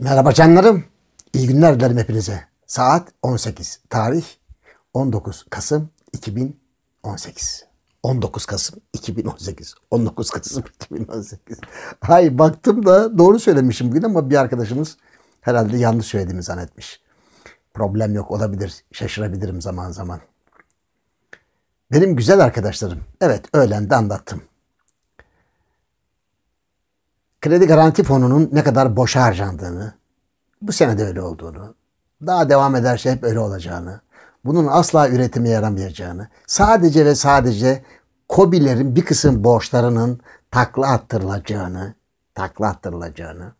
Merhaba canlarım. İyi günler dilerim hepinize. Saat 18. Tarih 19 Kasım 2018. 19 Kasım 2018. 19 Kasım 2018. Hay baktım da doğru söylemişim bugün ama bir arkadaşımız herhalde yanlış söylediğimi zannetmiş. Problem yok olabilir. Şaşırabilirim zaman zaman. Benim güzel arkadaşlarım. Evet öğlen de anlattım kredi garanti fonunun ne kadar boş harcandığını, bu sene de öyle olduğunu, daha devam ederse hep öyle olacağını, bunun asla üretime yaramayacağını, sadece ve sadece kobilerin bir kısım borçlarının takla attırılacağını, takla attırılacağını,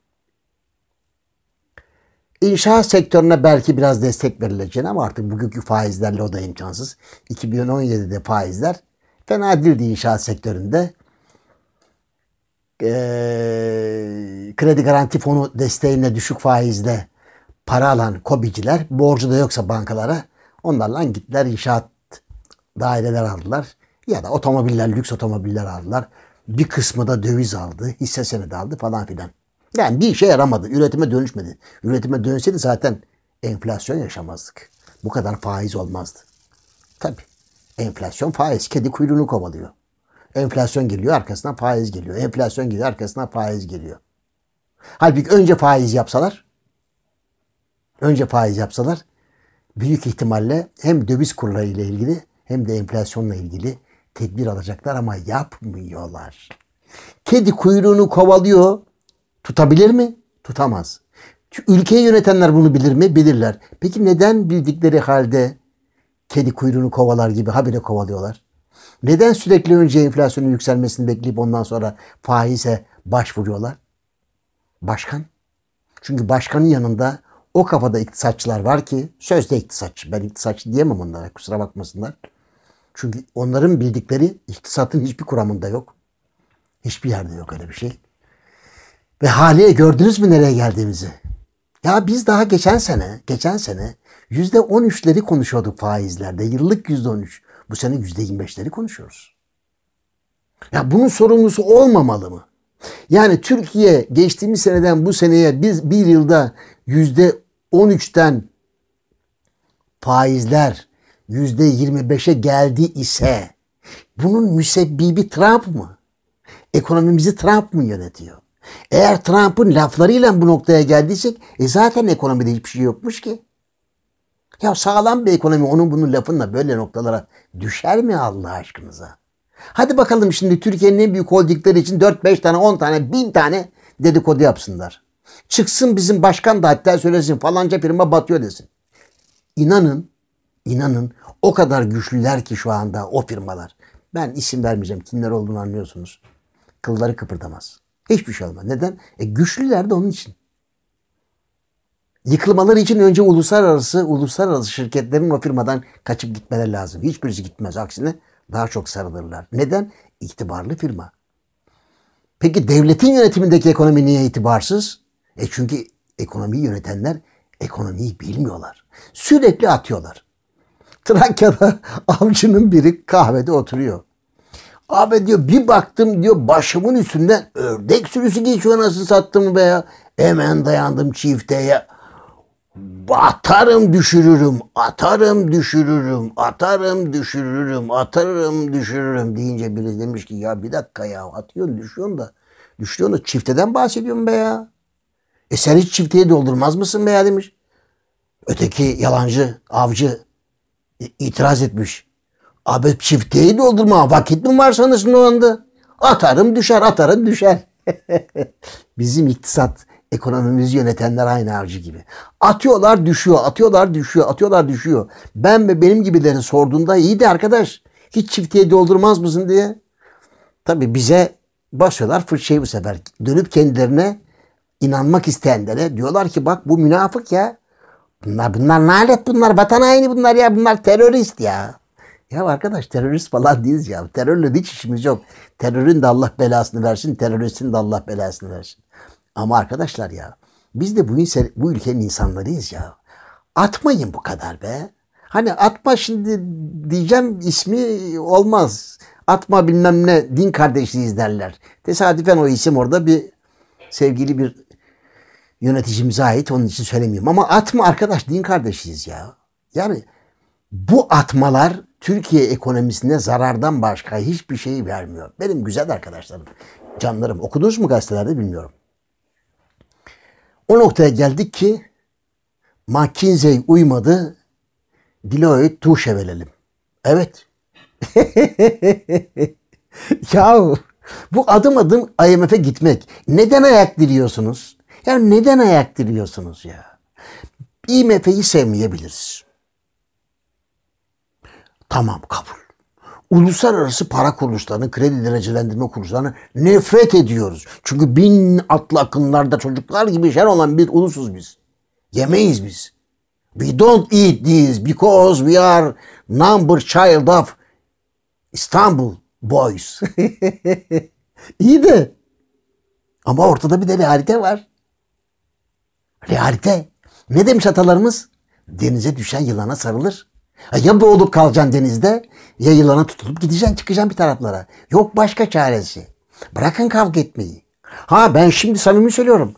İnşaat sektörüne belki biraz destek verileceğini ama artık bugünkü faizlerle o da imkansız. 2017'de faizler fena değildi inşaat sektöründe. Ee, kredi garanti fonu desteğiyle düşük faizle para alan kobiciler borcu da yoksa bankalara onlarla gittiler inşaat daireler aldılar ya da otomobiller, lüks otomobiller aldılar. Bir kısmı da döviz aldı, hisse senedi aldı falan filan. Yani bir işe yaramadı. Üretime dönüşmedi. Üretime dönseydi zaten enflasyon yaşamazdık. Bu kadar faiz olmazdı. Tabi. Enflasyon faiz. Kedi kuyruğunu kovalıyor. Enflasyon geliyor arkasından faiz geliyor. Enflasyon geliyor arkasından faiz geliyor. Halbuki önce faiz yapsalar, önce faiz yapsalar büyük ihtimalle hem döviz kurları ile ilgili hem de enflasyonla ilgili tedbir alacaklar ama yapmıyorlar. Kedi kuyruğunu kovalıyor. Tutabilir mi? Tutamaz. Ülkeyi yönetenler bunu bilir mi? Bilirler. Peki neden bildikleri halde kedi kuyruğunu kovalar gibi habire kovalıyorlar? Neden sürekli önce enflasyonun yükselmesini bekleyip ondan sonra faize başvuruyorlar? Başkan. Çünkü başkanın yanında o kafada iktisatçılar var ki sözde iktisatçı. Ben iktisatçı diyemem onlara kusura bakmasınlar. Çünkü onların bildikleri iktisatın hiçbir kuramında yok. Hiçbir yerde yok öyle bir şey. Ve haliye gördünüz mü nereye geldiğimizi? Ya biz daha geçen sene, geçen sene yüzde on üçleri konuşuyorduk faizlerde. Yıllık yüzde on üç. Bu sene yüzde yirmi beşleri konuşuyoruz. Ya bunun sorumlusu olmamalı mı? Yani Türkiye geçtiğimiz seneden bu seneye biz bir yılda yüzde 13'ten faizler yüzde 25'e geldi ise bunun müsebbibi Trump mı? Ekonomimizi Trump mı yönetiyor? Eğer Trump'ın laflarıyla bu noktaya geldiysek e zaten ekonomide hiçbir şey yokmuş ki. Ya sağlam bir ekonomi onun bunun lafınla böyle noktalara düşer mi Allah aşkınıza? Hadi bakalım şimdi Türkiye'nin en büyük holdingleri için 4-5 tane 10 tane 1000 tane dedikodu yapsınlar. Çıksın bizim başkan da hatta söylesin falanca firma batıyor desin. İnanın, inanın o kadar güçlüler ki şu anda o firmalar. Ben isim vermeyeceğim kimler olduğunu anlıyorsunuz. Kılları kıpırdamaz. Hiçbir şey olmaz. Neden? E güçlüler de onun için. Yıkılmaları için önce uluslararası uluslararası şirketlerin o firmadan kaçıp gitmeleri lazım. Hiçbirisi gitmez. Aksine daha çok sarılırlar. Neden? İtibarlı firma. Peki devletin yönetimindeki ekonomi niye itibarsız? E çünkü ekonomiyi yönetenler ekonomiyi bilmiyorlar. Sürekli atıyorlar. Trakya'da avcının biri kahvede oturuyor. Abi diyor bir baktım diyor başımın üstünden ördek sürüsü geçiyor nasıl sattım be ya. Hemen dayandım çifteye atarım düşürürüm, atarım düşürürüm, atarım düşürürüm, atarım düşürürüm deyince biri demiş ki ya bir dakika ya atıyorsun düşüyorsun da düşüyorsun da çifteden bahsediyorsun be ya. E sen hiç çifteye doldurmaz mısın be ya demiş. Öteki yalancı, avcı e, itiraz etmiş. Abi çifteyi doldurma vakit mi var sanırsın o anda? Atarım düşer, atarım düşer. Bizim iktisat Ekonomimizi yönetenler aynı harcı gibi. Atıyorlar düşüyor, atıyorlar düşüyor, atıyorlar düşüyor. Ben ve benim gibileri sorduğunda iyi de arkadaş hiç çiftliğe doldurmaz mısın diye. Tabi bize basıyorlar fırçayı şey bu sefer. Dönüp kendilerine inanmak isteyenlere diyorlar ki bak bu münafık ya. Bunlar bunlar nalet bunlar vatan haini bunlar ya bunlar terörist ya. Ya arkadaş terörist falan değiliz ya. Terörle hiç işimiz yok. Terörün de Allah belasını versin, teröristin de Allah belasını versin. Ama arkadaşlar ya biz de bu, insan, bu ülkenin insanlarıyız ya. Atmayın bu kadar be. Hani atma şimdi diyeceğim ismi olmaz. Atma bilmem ne din kardeşliğiz derler. Tesadüfen o isim orada bir sevgili bir yöneticimize ait onun için söylemiyorum. Ama atma arkadaş din kardeşiyiz ya. Yani bu atmalar Türkiye ekonomisine zarardan başka hiçbir şeyi vermiyor. Benim güzel arkadaşlarım, canlarım okudunuz mu gazetelerde bilmiyorum. O noktaya geldik ki McKinsey uymadı, Deloitte tuşe verelim. Evet. Yahu bu adım adım IMF'e gitmek. Neden ayak diliyorsunuz? Ya neden ayak diliyorsunuz ya? IMF'yi sevmeyebiliriz. Tamam kabul uluslararası para kuruluşlarını, kredi derecelendirme kuruluşlarını nefret ediyoruz. Çünkü bin atlı akınlarda çocuklar gibi şen olan bir ulusuz biz. Yemeyiz biz. We don't eat these because we are number child of İstanbul boys. İyi de ama ortada bir de realite var. Realite. Ne demiş atalarımız? Denize düşen yılana sarılır. Ya boğulup kalacaksın denizde ya yılana tutulup gideceksin çıkacaksın bir taraflara. Yok başka çaresi. Bırakın kavga etmeyi. Ha ben şimdi samimi söylüyorum.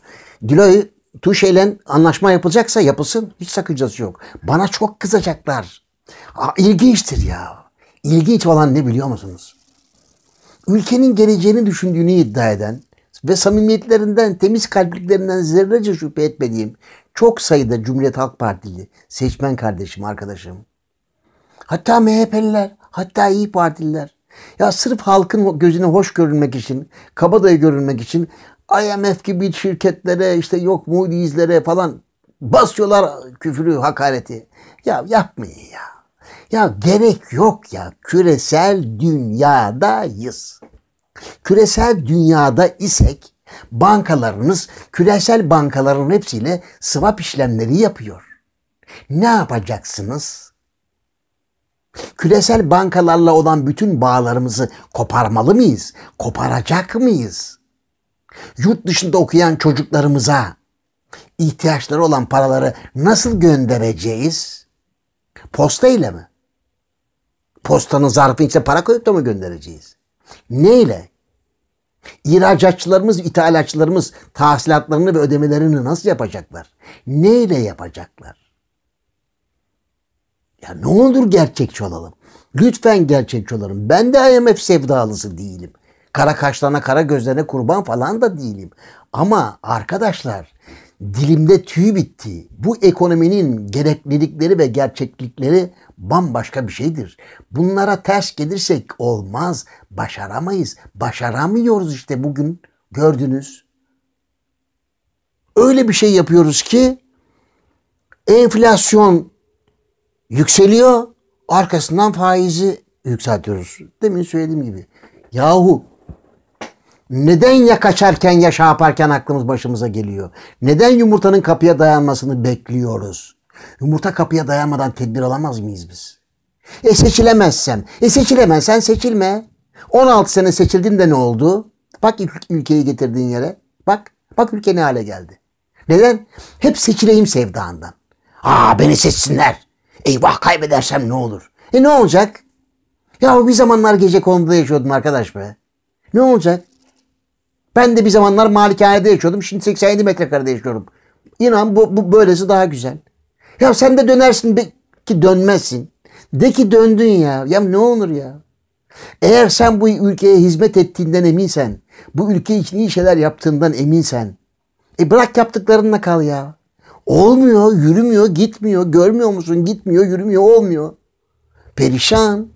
Dilo'yu Tuşe ile anlaşma yapılacaksa yapılsın. Hiç sakıncası yok. Bana çok kızacaklar. Aa, ilginçtir ya. İlginç olan ne biliyor musunuz? Ülkenin geleceğini düşündüğünü iddia eden ve samimiyetlerinden, temiz kalpliklerinden zerrece şüphe etmediğim çok sayıda Cumhuriyet Halk Partili seçmen kardeşim, arkadaşım Hatta MHP'liler, hatta İyi Partililer. Ya sırf halkın gözüne hoş görünmek için, kabadayı görünmek için IMF gibi şirketlere, işte yok Moody's'lere falan basıyorlar küfürü, hakareti. Ya yapmayın ya. Ya gerek yok ya. Küresel dünyadayız. Küresel dünyada isek bankalarınız küresel bankaların hepsiyle swap işlemleri yapıyor. Ne yapacaksınız? Küresel bankalarla olan bütün bağlarımızı koparmalı mıyız? Koparacak mıyız? Yurt dışında okuyan çocuklarımıza ihtiyaçları olan paraları nasıl göndereceğiz? Posta ile mi? Postanın zarfı içine para koyup da mı göndereceğiz? Neyle? İhracatçılarımız, ithalatçılarımız tahsilatlarını ve ödemelerini nasıl yapacaklar? Neyle yapacaklar? Ya ne olur gerçekçi olalım. Lütfen gerçekçi olalım. Ben de IMF sevdalısı değilim. Kara kaşlarına kara gözlerine kurban falan da değilim. Ama arkadaşlar dilimde tüy bitti. Bu ekonominin gereklilikleri ve gerçeklikleri bambaşka bir şeydir. Bunlara ters gelirsek olmaz. Başaramayız. Başaramıyoruz işte bugün gördünüz. Öyle bir şey yapıyoruz ki enflasyon yükseliyor. Arkasından faizi yükseltiyoruz. Demin söylediğim gibi. Yahu neden ya kaçarken ya şaparken şey aklımız başımıza geliyor? Neden yumurtanın kapıya dayanmasını bekliyoruz? Yumurta kapıya dayanmadan tedbir alamaz mıyız biz? E seçilemezsem. E seçilemezsen seçilme. 16 sene seçildin de ne oldu? Bak ülkeyi getirdiğin yere. Bak. Bak ülke ne hale geldi. Neden? Hep seçileyim sevdandan. Aa beni seçsinler. Eyvah kaybedersem ne olur? E ne olacak? Ya bir zamanlar gece konuda yaşıyordum arkadaş be. Ne olacak? Ben de bir zamanlar malikanede yaşıyordum. Şimdi 87 metrekarede yaşıyorum. İnan bu, bu böylesi daha güzel. Ya sen de dönersin be, ki dönmezsin. De ki döndün ya. Ya ne olur ya. Eğer sen bu ülkeye hizmet ettiğinden eminsen, bu ülke için iyi şeyler yaptığından eminsen, e bırak yaptıklarınla kal ya. Olmuyor, yürümüyor, gitmiyor. Görmüyor musun? Gitmiyor, yürümüyor, olmuyor. Perişan.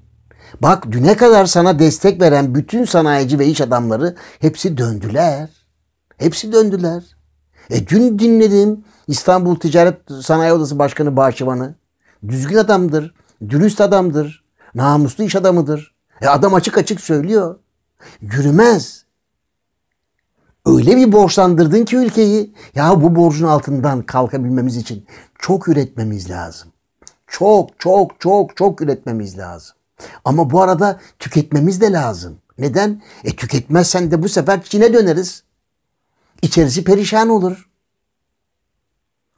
Bak düne kadar sana destek veren bütün sanayici ve iş adamları hepsi döndüler. Hepsi döndüler. E dün dinledim İstanbul Ticaret Sanayi Odası Başkanı Bahçıvan'ı. Düzgün adamdır, dürüst adamdır, namuslu iş adamıdır. E adam açık açık söylüyor. Yürümez öyle bir borçlandırdın ki ülkeyi ya bu borcun altından kalkabilmemiz için çok üretmemiz lazım. Çok çok çok çok üretmemiz lazım. Ama bu arada tüketmemiz de lazım. Neden? E tüketmezsen de bu sefer Çin'e döneriz. İçerisi perişan olur.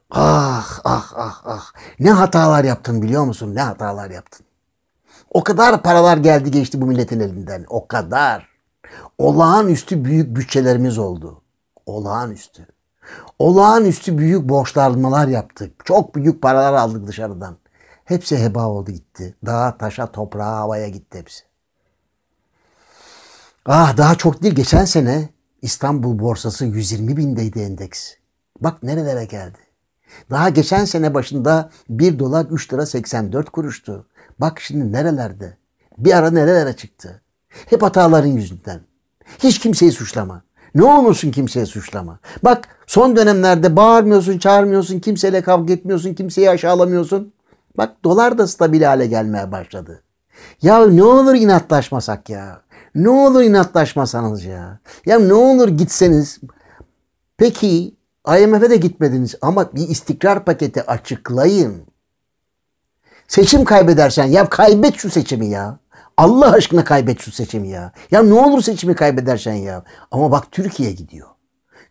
Ah ah ah ah. Ne hatalar yaptın biliyor musun? Ne hatalar yaptın. O kadar paralar geldi geçti bu milletin elinden. O kadar. Olağanüstü büyük bütçelerimiz oldu. Olağanüstü. Olağanüstü büyük borçlanmalar yaptık. Çok büyük paralar aldık dışarıdan. Hepsi heba oldu gitti. Dağa, taşa, toprağa, havaya gitti hepsi. Ah daha çok değil. Geçen sene İstanbul borsası 120 bindeydi endeks. Bak nerelere geldi. Daha geçen sene başında 1 dolar 3 lira 84 kuruştu. Bak şimdi nerelerde. Bir ara nerelere çıktı. Hep hataların yüzünden. Hiç kimseyi suçlama. Ne olursun kimseye suçlama. Bak son dönemlerde bağırmıyorsun, çağırmıyorsun, kimseyle kavga etmiyorsun, kimseyi aşağılamıyorsun. Bak dolar da stabil hale gelmeye başladı. Ya ne olur inatlaşmasak ya. Ne olur inatlaşmasanız ya. Ya ne olur gitseniz. Peki IMF'e de gitmediniz ama bir istikrar paketi açıklayın. Seçim kaybedersen ya kaybet şu seçimi ya. Allah aşkına kaybet şu seçimi ya. Ya ne olur seçimi kaybedersen ya. Ama bak Türkiye gidiyor.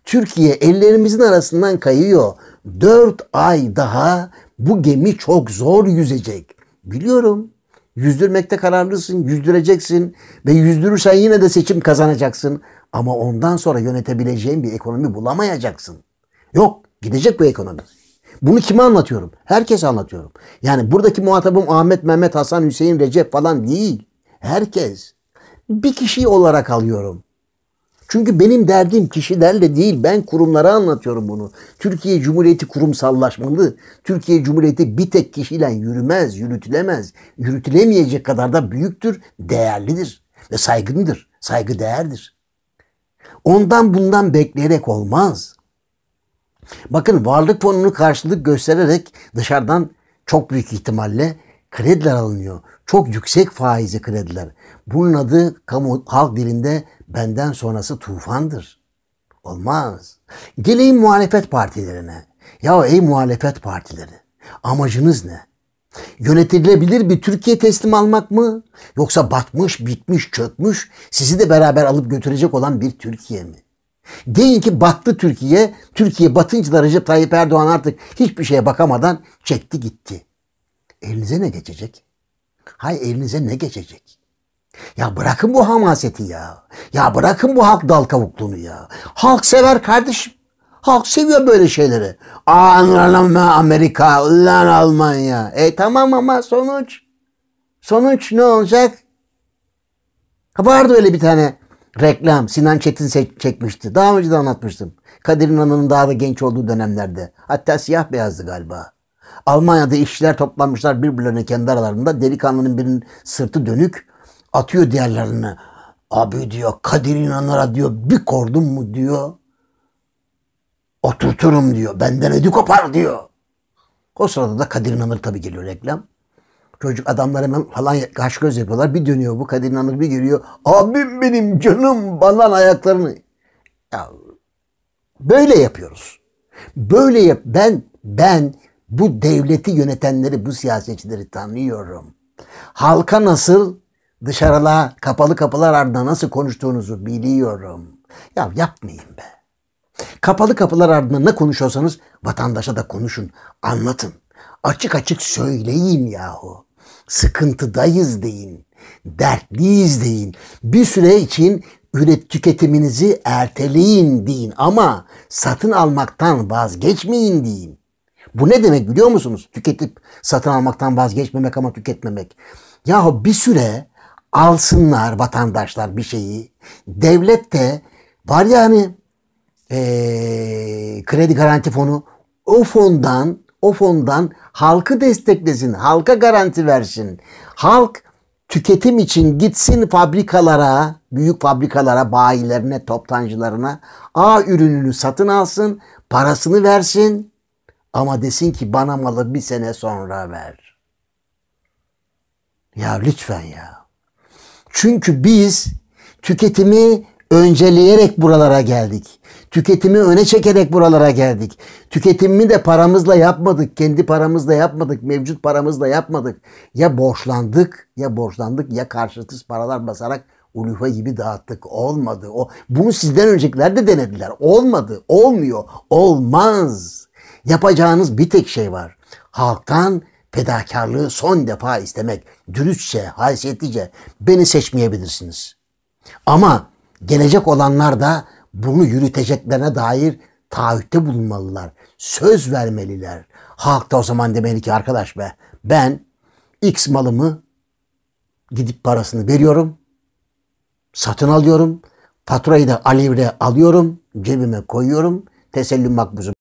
Türkiye ellerimizin arasından kayıyor. Dört ay daha bu gemi çok zor yüzecek. Biliyorum. Yüzdürmekte kararlısın, yüzdüreceksin ve yüzdürürsen yine de seçim kazanacaksın. Ama ondan sonra yönetebileceğin bir ekonomi bulamayacaksın. Yok, gidecek bu ekonomi. Bunu kime anlatıyorum? Herkes anlatıyorum. Yani buradaki muhatabım Ahmet, Mehmet, Hasan, Hüseyin, Recep falan değil herkes bir kişi olarak alıyorum. Çünkü benim derdim kişilerle değil ben kurumlara anlatıyorum bunu. Türkiye Cumhuriyeti kurumsallaşmalı. Türkiye Cumhuriyeti bir tek kişiyle yürümez, yürütülemez. Yürütülemeyecek kadar da büyüktür, değerlidir ve saygındır, saygı değerdir. Ondan bundan bekleyerek olmaz. Bakın varlık fonunu karşılık göstererek dışarıdan çok büyük ihtimalle krediler alınıyor. Çok yüksek faizi krediler. Bunun adı kamu halk dilinde benden sonrası tufandır. Olmaz. Geleyim muhalefet partilerine. Ya ey muhalefet partileri amacınız ne? Yönetilebilir bir Türkiye teslim almak mı? Yoksa batmış, bitmiş, çökmüş, sizi de beraber alıp götürecek olan bir Türkiye mi? Deyin ki battı Türkiye, Türkiye batınca da Recep Tayyip Erdoğan artık hiçbir şeye bakamadan çekti gitti elinize ne geçecek? Hay elinize ne geçecek? Ya bırakın bu hamaseti ya. Ya bırakın bu halk dal kavukluğunu ya. Halk sever kardeşim. Halk seviyor böyle şeyleri. Anlama Amerika, lan Almanya. E tamam ama sonuç. Sonuç ne olacak? Ha, vardı öyle bir tane reklam. Sinan Çetin çekmişti. Daha önce de anlatmıştım. Kadir İnanır'ın daha da genç olduğu dönemlerde. Hatta siyah beyazdı galiba. Almanya'da işçiler toplanmışlar birbirlerine kendi aralarında. Delikanlının birinin sırtı dönük atıyor diğerlerine. Abi diyor Kadir İnanır'a diyor bir kordum mu diyor. Oturturum diyor. Benden ödü kopar diyor. O sırada da Kadir İnanır tabii geliyor reklam. Çocuk adamlar hemen falan kaş göz yapıyorlar. Bir dönüyor bu Kadir İnanır bir giriyor. Abim benim canım bana ayaklarını. Ya, böyle yapıyoruz. Böyle yap. Ben ben bu devleti yönetenleri, bu siyasetçileri tanıyorum. Halka nasıl dışarıla kapalı kapılar ardına nasıl konuştuğunuzu biliyorum. Ya yapmayın be. Kapalı kapılar ardına ne konuşuyorsanız vatandaşa da konuşun, anlatın. Açık açık söyleyin yahu. Sıkıntıdayız deyin. Dertliyiz deyin. Bir süre için üret tüketiminizi erteleyin deyin ama satın almaktan vazgeçmeyin deyin. Bu ne demek biliyor musunuz? Tüketip satın almaktan vazgeçmemek ama tüketmemek. Yahu bir süre alsınlar vatandaşlar bir şeyi. Devlet de var ya hani e, kredi garanti fonu o fondan o fondan halkı desteklesin, halka garanti versin. Halk tüketim için gitsin fabrikalara, büyük fabrikalara, bayilerine, toptancılarına A ürününü satın alsın, parasını versin. Ama desin ki bana malı bir sene sonra ver. Ya lütfen ya. Çünkü biz tüketimi önceleyerek buralara geldik. Tüketimi öne çekerek buralara geldik. Tüketimi de paramızla yapmadık, kendi paramızla yapmadık, mevcut paramızla yapmadık. Ya borçlandık, ya borçlandık ya karşılıksız paralar basarak ulufa gibi dağıttık. Olmadı. O bunu sizden öncekiler de denediler. Olmadı. Olmuyor. Olmaz. Yapacağınız bir tek şey var. Halktan fedakarlığı son defa istemek. Dürüstçe, haysiyetlice beni seçmeyebilirsiniz. Ama gelecek olanlar da bunu yürüteceklerine dair taahhütte bulunmalılar. Söz vermeliler. Halk da o zaman demeli ki arkadaş be ben X malımı gidip parasını veriyorum. Satın alıyorum. Faturayı da alivre alıyorum. Cebime koyuyorum. Tesellüm makbuzu